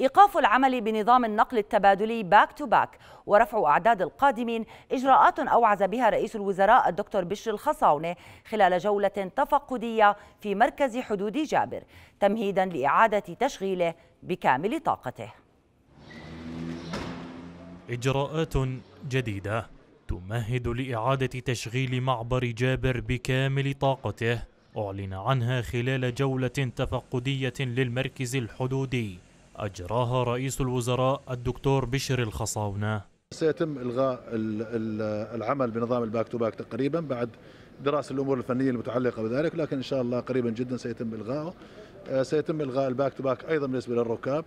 إيقاف العمل بنظام النقل التبادلي باك تو باك ورفع أعداد القادمين إجراءات أوعز بها رئيس الوزراء الدكتور بشر الخصاونة خلال جولة تفقدية في مركز حدود جابر تمهيدا لإعادة تشغيله بكامل طاقته إجراءات جديدة تمهد لإعادة تشغيل معبر جابر بكامل طاقته أعلن عنها خلال جولة تفقدية للمركز الحدودي أجراها رئيس الوزراء الدكتور بشر الخصاونة سيتم إلغاء العمل بنظام الباك تو باك تقريبا بعد دراسة الأمور الفنية المتعلقة بذلك لكن إن شاء الله قريبا جدا سيتم إلغائه آه، سيتم إلغاء الباك تو باك أيضا بالنسبة للركاب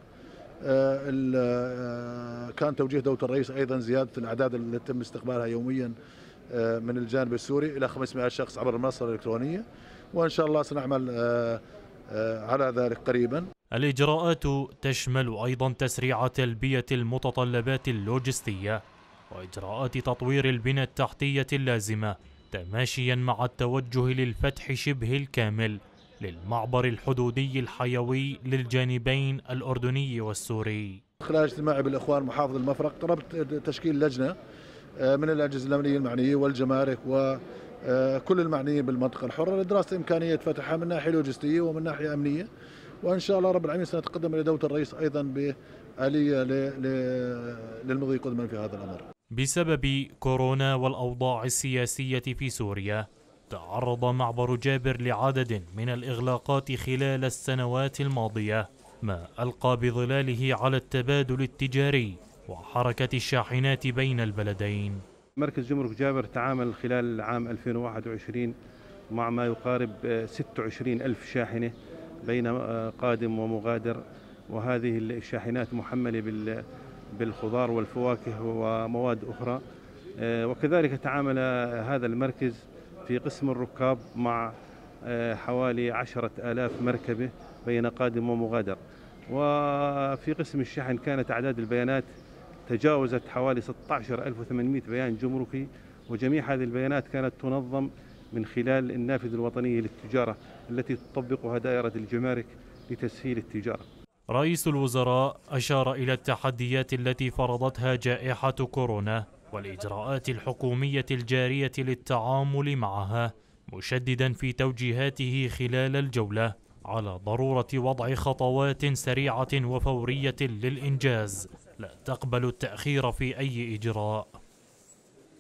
آه، آه، كان توجيه دولة الرئيس أيضا زيادة الأعداد التي تم استقبالها يوميا من الجانب السوري إلى 500 شخص عبر المنصة الإلكترونية وإن شاء الله سنعمل على ذلك قريبا الإجراءات تشمل أيضا تسريع تلبية المتطلبات اللوجستية وإجراءات تطوير البنى التحتية اللازمة تماشيا مع التوجه للفتح شبه الكامل للمعبر الحدودي الحيوي للجانبين الأردني والسوري خلال اجتماعي بالإخوان محافظ المفرق طلبت تشكيل لجنة آه، من الأجهزة الأمنية المعنية والجمارك وكل آه، المعنيين بالمنطقة الحرة لدراسة إمكانية فتحها من ناحية لوجستية ومن ناحية أمنية وان شاء الله رب العالمين سنتقدم الى دوله الرئيس ايضا باليه للمضي قدما في هذا الامر. بسبب كورونا والاوضاع السياسيه في سوريا تعرض معبر جابر لعدد من الاغلاقات خلال السنوات الماضيه ما القى بظلاله على التبادل التجاري وحركه الشاحنات بين البلدين. مركز جمرك جابر تعامل خلال عام 2021 مع ما يقارب 26 ألف شاحنة بين آه، قادم ومغادر وهذه الشاحنات محملة بالخضار والفواكه ومواد أخرى آه، وكذلك تعامل هذا المركز في قسم الركاب مع آه، حوالي عشرة آلاف مركبة بين قادم ومغادر وفي قسم الشحن كانت أعداد البيانات تجاوزت حوالي 16800 بيان جمركي وجميع هذه البيانات كانت تنظم من خلال النافذة الوطنية للتجارة التي تطبقها دائرة الجمارك لتسهيل التجارة رئيس الوزراء أشار إلى التحديات التي فرضتها جائحة كورونا والإجراءات الحكومية الجارية للتعامل معها مشددا في توجيهاته خلال الجولة على ضرورة وضع خطوات سريعة وفورية للإنجاز لا تقبل التأخير في أي إجراء